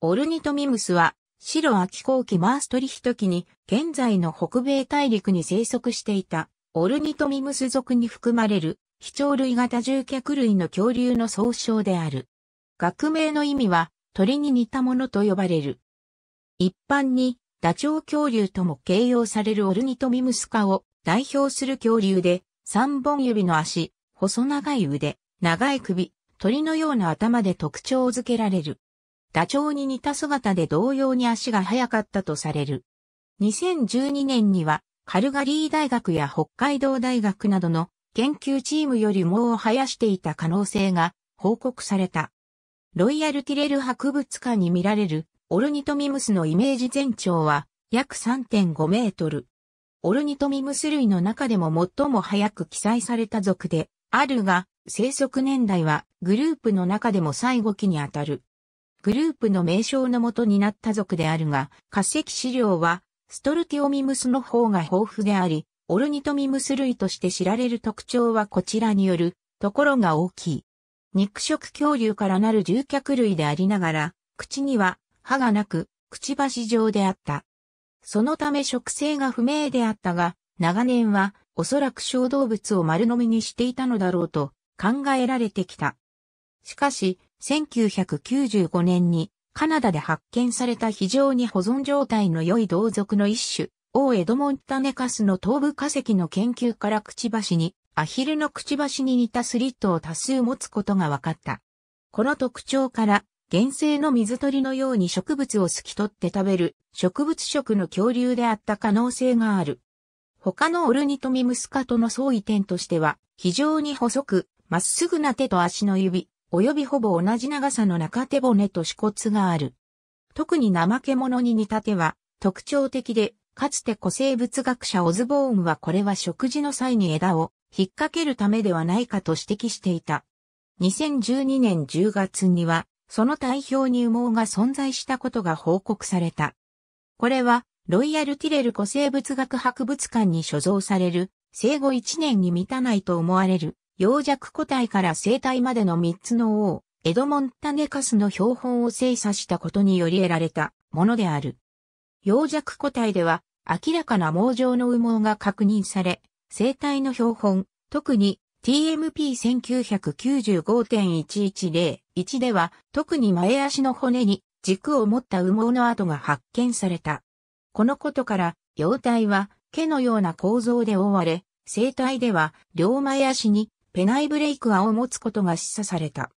オルニトミムスは、白秋後期マーストリヒト期に、現在の北米大陸に生息していた、オルニトミムス族に含まれる、飛鳥類型獣脚類の恐竜の総称である。学名の意味は、鳥に似たものと呼ばれる。一般に、ダチョウ恐竜とも形容されるオルニトミムス科を代表する恐竜で、三本指の足、細長い腕、長い首、鳥のような頭で特徴づけられる。ダチョウに似た姿で同様に足が速かったとされる。2012年には、カルガリー大学や北海道大学などの研究チームよりもを生やしていた可能性が報告された。ロイヤルティレル博物館に見られるオルニトミムスのイメージ全長は約3.5メートル。オルニトミムス類の中でも最も早く記載された属であるが、生息年代はグループの中でも最後期にあたる。グループの名称のもとになった族であるが、化石資料は、ストルティオミムスの方が豊富であり、オルニトミムス類として知られる特徴はこちらによるところが大きい。肉食恐竜からなる獣脚類でありながら、口には歯がなく、くちばし状であった。そのため食性が不明であったが、長年はおそらく小動物を丸飲みにしていたのだろうと考えられてきた。しかし、1995年にカナダで発見された非常に保存状態の良い同族の一種、オーエドモンタネカスの頭部化石の研究からくちばしに、アヒルのくちばしに似たスリットを多数持つことが分かった。この特徴から、原生の水鳥のように植物を透き取って食べる植物食の恐竜であった可能性がある。他のオルニトミムスカトの相違点としては、非常に細く、まっすぐな手と足の指、及びほぼ同じ長さの中手骨と支骨がある。特に怠け者に似た手は特徴的で、かつて古生物学者オズボーンはこれは食事の際に枝を引っ掛けるためではないかと指摘していた。2012年10月には、その体表に羽毛が存在したことが報告された。これは、ロイヤル・ティレル古生物学博物館に所蔵される、生後1年に満たないと思われる、洋弱個体から生体までの3つの王、エドモンタネカスの標本を精査したことにより得られたものである。洋弱個体では、明らかな毛状の羽毛が確認され、生体の標本、特に TMP1995.1101 では、特に前足の骨に軸を持った羽毛の跡が発見された。このことから、幼体は毛のような構造で覆われ、生体では両前足にペナイブレイクアを持つことが示唆された。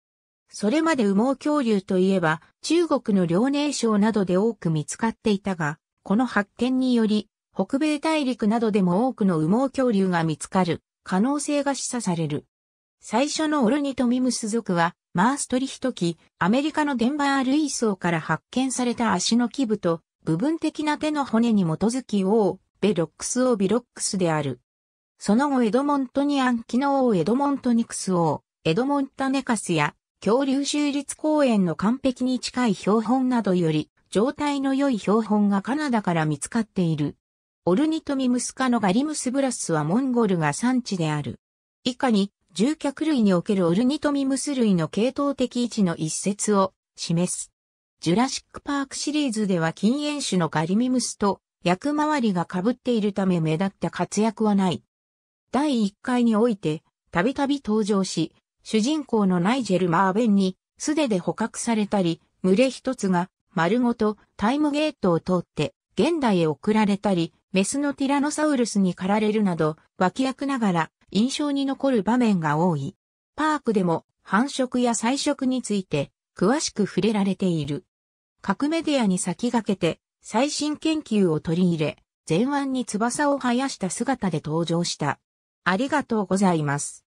それまで羽毛恐竜といえば中国の遼寧省などで多く見つかっていたが、この発見により北米大陸などでも多くの羽毛恐竜が見つかる可能性が示唆される。最初のオルニトミムス族はマーストリヒト期、アメリカのデンバールイ層から発見された足の基部と部分的な手の骨に基づき王、ベロックスオービロックスである。その後エドモントニアン機能ウ、エドモントニクス王、エドモンタネカスや恐竜州立公園の完璧に近い標本などより状態の良い標本がカナダから見つかっている。オルニトミムス科のガリムスブラスはモンゴルが産地である。以下に、獣脚類におけるオルニトミムス類の系統的位置の一節を示す。ジュラシックパークシリーズでは禁煙種のガリミムスと役回りが被っているため目立った活躍はない。第1回において、たびたび登場し、主人公のナイジェル・マーベンに素手で捕獲されたり、群れ一つが丸ごとタイムゲートを通って現代へ送られたり、メスのティラノサウルスに駆られるなど、脇役ながら印象に残る場面が多い。パークでも繁殖や彩食について詳しく触れられている。各メディアに先駆けて最新研究を取り入れ、前腕に翼を生やした姿で登場した。ありがとうございます。